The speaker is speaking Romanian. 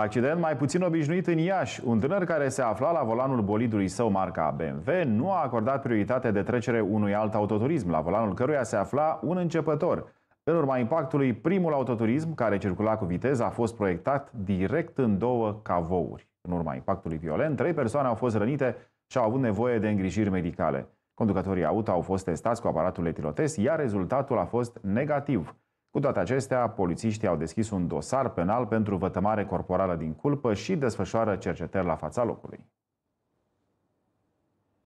Accident mai puțin obișnuit în Iași. Un tânăr care se afla la volanul bolidului său marca BMW nu a acordat prioritate de trecere unui alt autoturism, la volanul căruia se afla un începător. În urma impactului, primul autoturism care circula cu viteză a fost proiectat direct în două cavouri. În urma impactului violent, trei persoane au fost rănite și au avut nevoie de îngrijiri medicale. Conducătorii auto au fost testați cu aparatul etilotest, iar rezultatul a fost negativ. Cu toate acestea, polițiștii au deschis un dosar penal pentru vătămare corporală din culpă și desfășoară cercetări la fața locului.